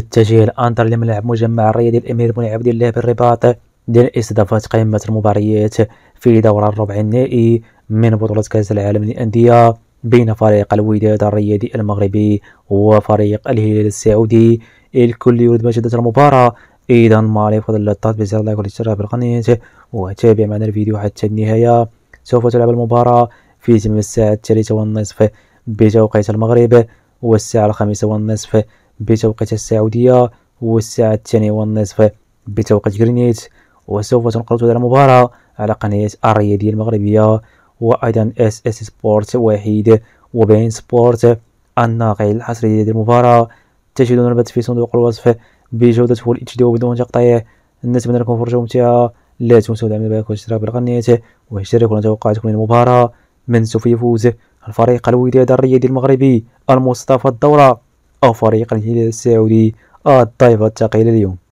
تتجه الانتر لملعب مجمع الرياضي الامير بن عبد الله بالرباط لاستضافة قمة المباريات في دور الربع النهائي من بطولة كأس العالم للأندية بين فريق الوداد الرياضي المغربي وفريق الهلال السعودي الكل يريد مشاهدة المباراة إذا ما فضل الضغط بزر لايك والاشتراك بالقناة وتابع معنا الفيديو حتى النهاية سوف تلعب المباراة في تمام الساعة الثالثة والنصف بتوقيت المغرب والساعة الخامسة والنصف بتوقيت السعودية والساعة الثانية والنصف بتوقيت غرينيت وسوف تنقل هذه المباراة على قناة الرياضية المغربية وأيضا اس اس سبورت واحد وبين سبورت الناقل الحصري المباراة تجدون البث في صندوق الوصف بجودته الاتش دي وبدون تقطيع نتمنى لكم فرجة ممتعة لا تنسوا دعم اللايك والاشتراك بالقناة واشتركوا توقعاتكم للمباراة من سوف يفوز الفريق الوداد الرياضي المغربي المصطفى الدورة أو فريق الهلال السعودي الضيف الثقيل اليوم